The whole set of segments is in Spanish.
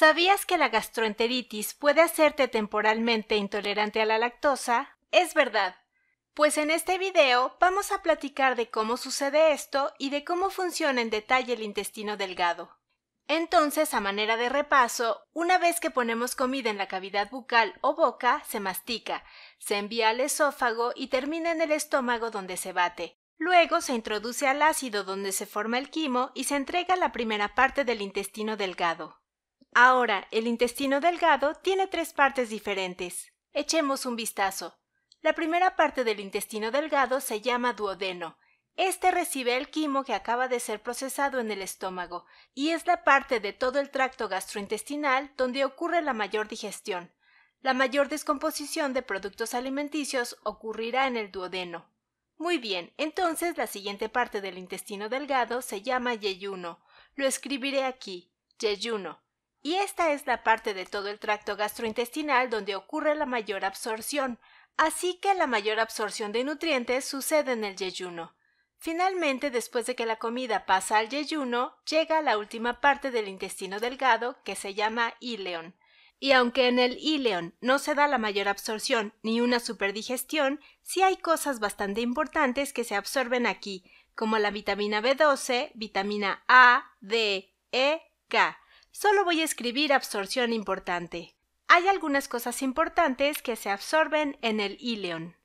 ¿Sabías que la gastroenteritis puede hacerte temporalmente intolerante a la lactosa? Es verdad. Pues en este video vamos a platicar de cómo sucede esto y de cómo funciona en detalle el intestino delgado. Entonces, a manera de repaso, una vez que ponemos comida en la cavidad bucal o boca, se mastica, se envía al esófago y termina en el estómago donde se bate. Luego se introduce al ácido donde se forma el quimo y se entrega la primera parte del intestino delgado. Ahora, el intestino delgado tiene tres partes diferentes. Echemos un vistazo. La primera parte del intestino delgado se llama duodeno. Este recibe el quimo que acaba de ser procesado en el estómago, y es la parte de todo el tracto gastrointestinal donde ocurre la mayor digestión. La mayor descomposición de productos alimenticios ocurrirá en el duodeno. Muy bien, entonces la siguiente parte del intestino delgado se llama yeyuno. Lo escribiré aquí, yeyuno. Y esta es la parte de todo el tracto gastrointestinal donde ocurre la mayor absorción, así que la mayor absorción de nutrientes sucede en el yeyuno. Finalmente, después de que la comida pasa al yeyuno, llega la última parte del intestino delgado que se llama ileón. Y aunque en el ileón no se da la mayor absorción ni una superdigestión, sí hay cosas bastante importantes que se absorben aquí, como la vitamina B12, vitamina A, D, E, K, Solo voy a escribir absorción importante. Hay algunas cosas importantes que se absorben en el ileón.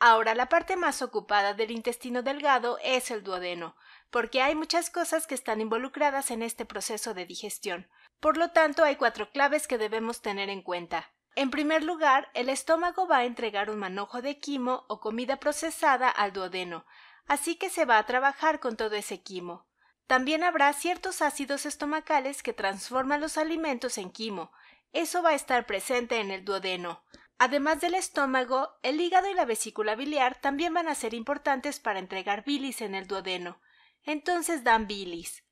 Ahora la parte más ocupada del intestino delgado es el duodeno, porque hay muchas cosas que están involucradas en este proceso de digestión. Por lo tanto, hay cuatro claves que debemos tener en cuenta. En primer lugar, el estómago va a entregar un manojo de quimo o comida procesada al duodeno, así que se va a trabajar con todo ese quimo. También habrá ciertos ácidos estomacales que transforman los alimentos en quimo. Eso va a estar presente en el duodeno. Además del estómago, el hígado y la vesícula biliar también van a ser importantes para entregar bilis en el duodeno. Entonces dan bilis.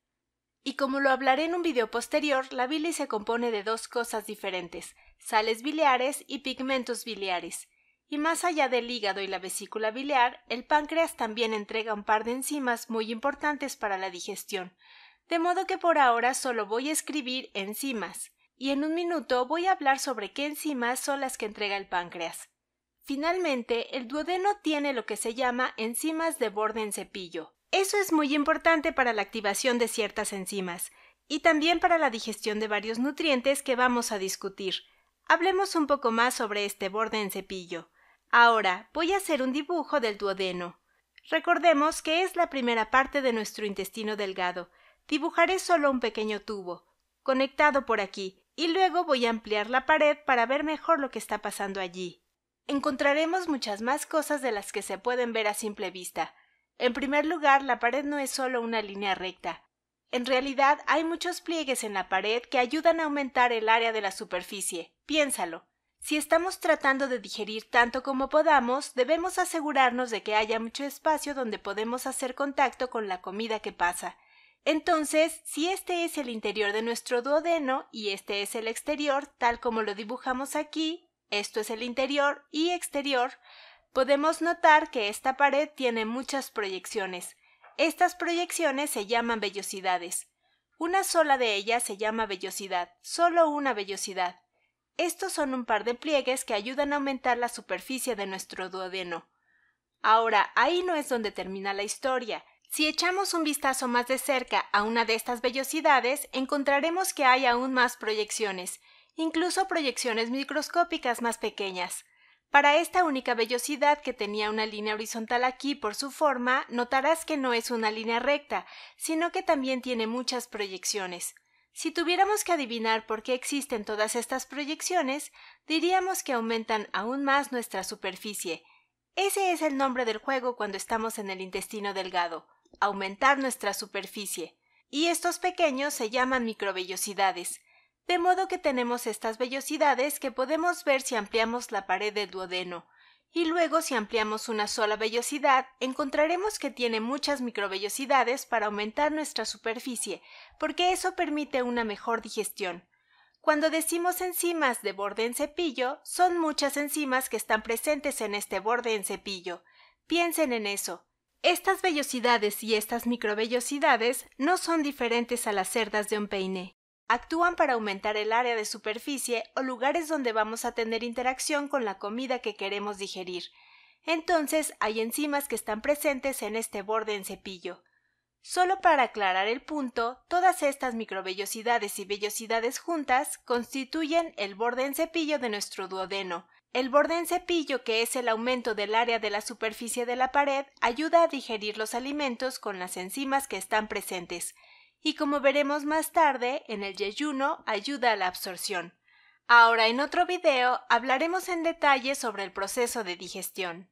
Y como lo hablaré en un video posterior, la bilis se compone de dos cosas diferentes, sales biliares y pigmentos biliares. Y más allá del hígado y la vesícula biliar, el páncreas también entrega un par de enzimas muy importantes para la digestión. De modo que por ahora solo voy a escribir enzimas, y en un minuto voy a hablar sobre qué enzimas son las que entrega el páncreas. Finalmente, el duodeno tiene lo que se llama enzimas de borde en cepillo. Eso es muy importante para la activación de ciertas enzimas, y también para la digestión de varios nutrientes que vamos a discutir. Hablemos un poco más sobre este borde en cepillo. Ahora voy a hacer un dibujo del duodeno. Recordemos que es la primera parte de nuestro intestino delgado. Dibujaré solo un pequeño tubo, conectado por aquí, y luego voy a ampliar la pared para ver mejor lo que está pasando allí. Encontraremos muchas más cosas de las que se pueden ver a simple vista. En primer lugar, la pared no es solo una línea recta. En realidad hay muchos pliegues en la pared que ayudan a aumentar el área de la superficie. Piénsalo. Si estamos tratando de digerir tanto como podamos, debemos asegurarnos de que haya mucho espacio donde podemos hacer contacto con la comida que pasa. Entonces, si este es el interior de nuestro duodeno y este es el exterior, tal como lo dibujamos aquí, esto es el interior y exterior, podemos notar que esta pared tiene muchas proyecciones. Estas proyecciones se llaman vellosidades. Una sola de ellas se llama vellosidad, solo una vellosidad. Estos son un par de pliegues que ayudan a aumentar la superficie de nuestro duodeno. Ahora, ahí no es donde termina la historia. Si echamos un vistazo más de cerca a una de estas vellosidades, encontraremos que hay aún más proyecciones, incluso proyecciones microscópicas más pequeñas. Para esta única vellosidad que tenía una línea horizontal aquí por su forma, notarás que no es una línea recta, sino que también tiene muchas proyecciones. Si tuviéramos que adivinar por qué existen todas estas proyecciones, diríamos que aumentan aún más nuestra superficie. Ese es el nombre del juego cuando estamos en el intestino delgado, aumentar nuestra superficie. Y estos pequeños se llaman microvellosidades. De modo que tenemos estas vellosidades que podemos ver si ampliamos la pared del duodeno, y luego si ampliamos una sola vellosidad, encontraremos que tiene muchas microvellosidades para aumentar nuestra superficie, porque eso permite una mejor digestión. Cuando decimos enzimas de borde en cepillo, son muchas enzimas que están presentes en este borde en cepillo. Piensen en eso. Estas vellosidades y estas microvellosidades no son diferentes a las cerdas de un peine. Actúan para aumentar el área de superficie o lugares donde vamos a tener interacción con la comida que queremos digerir. Entonces hay enzimas que están presentes en este borde en cepillo. Solo para aclarar el punto, todas estas microvellosidades y vellosidades juntas constituyen el borde en cepillo de nuestro duodeno. El borde en cepillo, que es el aumento del área de la superficie de la pared, ayuda a digerir los alimentos con las enzimas que están presentes y como veremos más tarde, en el yeyuno ayuda a la absorción. Ahora en otro video hablaremos en detalle sobre el proceso de digestión.